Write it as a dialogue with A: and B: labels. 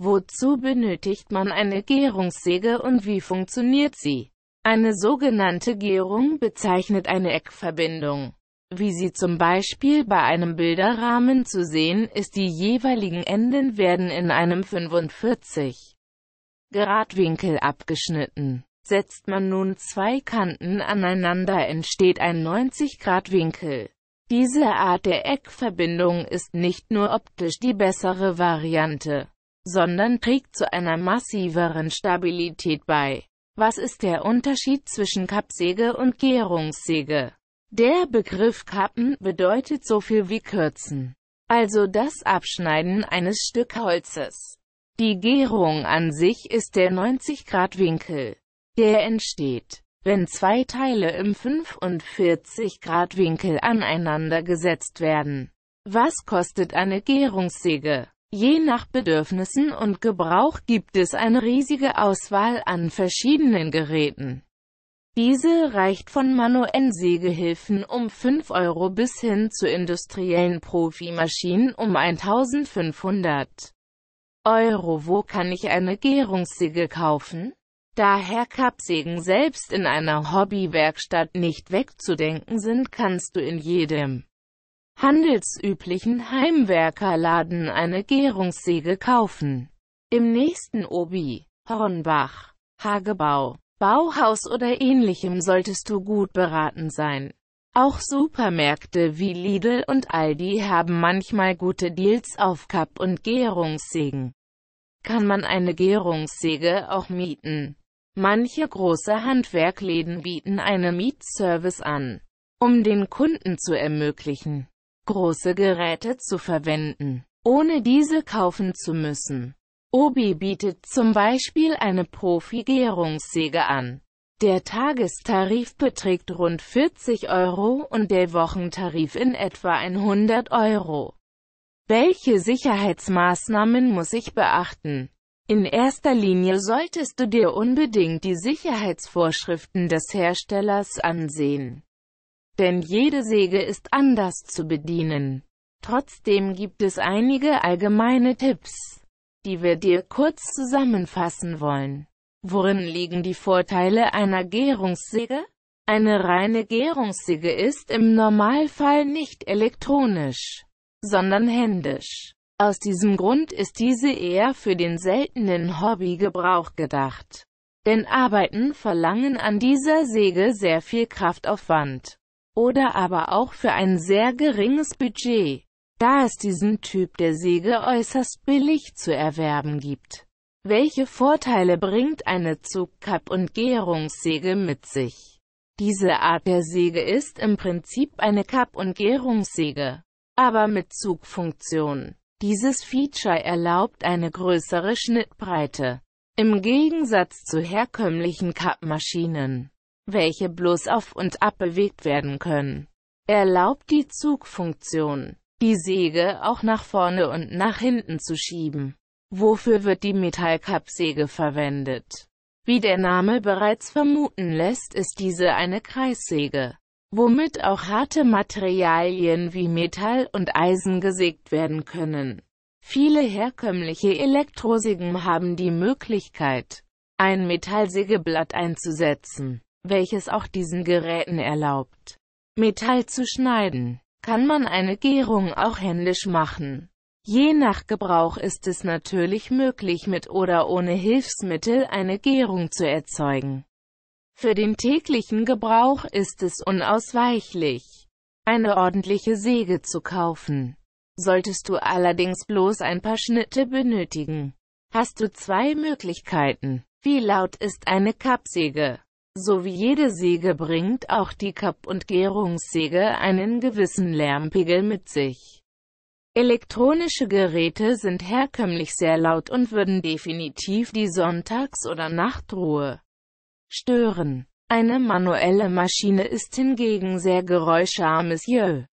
A: Wozu benötigt man eine Gärungssäge und wie funktioniert sie? Eine sogenannte Gärung bezeichnet eine Eckverbindung. Wie sie zum Beispiel bei einem Bilderrahmen zu sehen ist, die jeweiligen Enden werden in einem 45 Grad Winkel abgeschnitten. Setzt man nun zwei Kanten aneinander entsteht ein 90 Grad Winkel. Diese Art der Eckverbindung ist nicht nur optisch die bessere Variante sondern trägt zu einer massiveren Stabilität bei. Was ist der Unterschied zwischen Kappsäge und Gärungssäge? Der Begriff Kappen bedeutet so viel wie Kürzen, also das Abschneiden eines Stück Holzes. Die Gärung an sich ist der 90-Grad-Winkel, der entsteht, wenn zwei Teile im 45-Grad-Winkel aneinander gesetzt werden. Was kostet eine Gärungssäge? Je nach Bedürfnissen und Gebrauch gibt es eine riesige Auswahl an verschiedenen Geräten. Diese reicht von manuellen Sägehilfen um 5 Euro bis hin zu industriellen Profimaschinen um 1500 Euro. Wo kann ich eine Gärungssäge kaufen? Daher Kappsägen selbst in einer Hobbywerkstatt nicht wegzudenken sind, kannst du in jedem handelsüblichen Heimwerkerladen eine Gärungssäge kaufen. Im nächsten Obi, Hornbach, Hagebau, Bauhaus oder ähnlichem solltest du gut beraten sein. Auch Supermärkte wie Lidl und Aldi haben manchmal gute Deals auf Kapp- und Gärungssägen. Kann man eine Gärungssäge auch mieten? Manche große Handwerkläden bieten einen Mietservice an, um den Kunden zu ermöglichen, große Geräte zu verwenden, ohne diese kaufen zu müssen. Obi bietet zum Beispiel eine Profi-Gärungssäge an. Der Tagestarif beträgt rund 40 Euro und der Wochentarif in etwa 100 Euro. Welche Sicherheitsmaßnahmen muss ich beachten? In erster Linie solltest du dir unbedingt die Sicherheitsvorschriften des Herstellers ansehen. Denn jede Säge ist anders zu bedienen. Trotzdem gibt es einige allgemeine Tipps, die wir dir kurz zusammenfassen wollen. Worin liegen die Vorteile einer Gärungssäge? Eine reine Gärungssäge ist im Normalfall nicht elektronisch, sondern händisch. Aus diesem Grund ist diese eher für den seltenen Hobbygebrauch gedacht. Denn Arbeiten verlangen an dieser Säge sehr viel Kraftaufwand oder aber auch für ein sehr geringes Budget, da es diesen Typ der Säge äußerst billig zu erwerben gibt. Welche Vorteile bringt eine Zugkapp- und Gärungssäge mit sich? Diese Art der Säge ist im Prinzip eine Kapp- und Gärungssäge, aber mit Zugfunktion. Dieses Feature erlaubt eine größere Schnittbreite. Im Gegensatz zu herkömmlichen Kappmaschinen welche bloß auf und ab bewegt werden können. Erlaubt die Zugfunktion, die Säge auch nach vorne und nach hinten zu schieben. Wofür wird die Metallkappsäge verwendet? Wie der Name bereits vermuten lässt, ist diese eine Kreissäge, womit auch harte Materialien wie Metall und Eisen gesägt werden können. Viele herkömmliche Elektrosägen haben die Möglichkeit, ein Metallsägeblatt einzusetzen welches auch diesen Geräten erlaubt, Metall zu schneiden. Kann man eine Gärung auch händisch machen? Je nach Gebrauch ist es natürlich möglich mit oder ohne Hilfsmittel eine Gärung zu erzeugen. Für den täglichen Gebrauch ist es unausweichlich, eine ordentliche Säge zu kaufen. Solltest du allerdings bloß ein paar Schnitte benötigen, hast du zwei Möglichkeiten. Wie laut ist eine Kappsäge? So wie jede Säge bringt auch die Kapp- und Gärungssäge einen gewissen Lärmpegel mit sich. Elektronische Geräte sind herkömmlich sehr laut und würden definitiv die Sonntags- oder Nachtruhe stören. Eine manuelle Maschine ist hingegen sehr geräuscharmes Jö.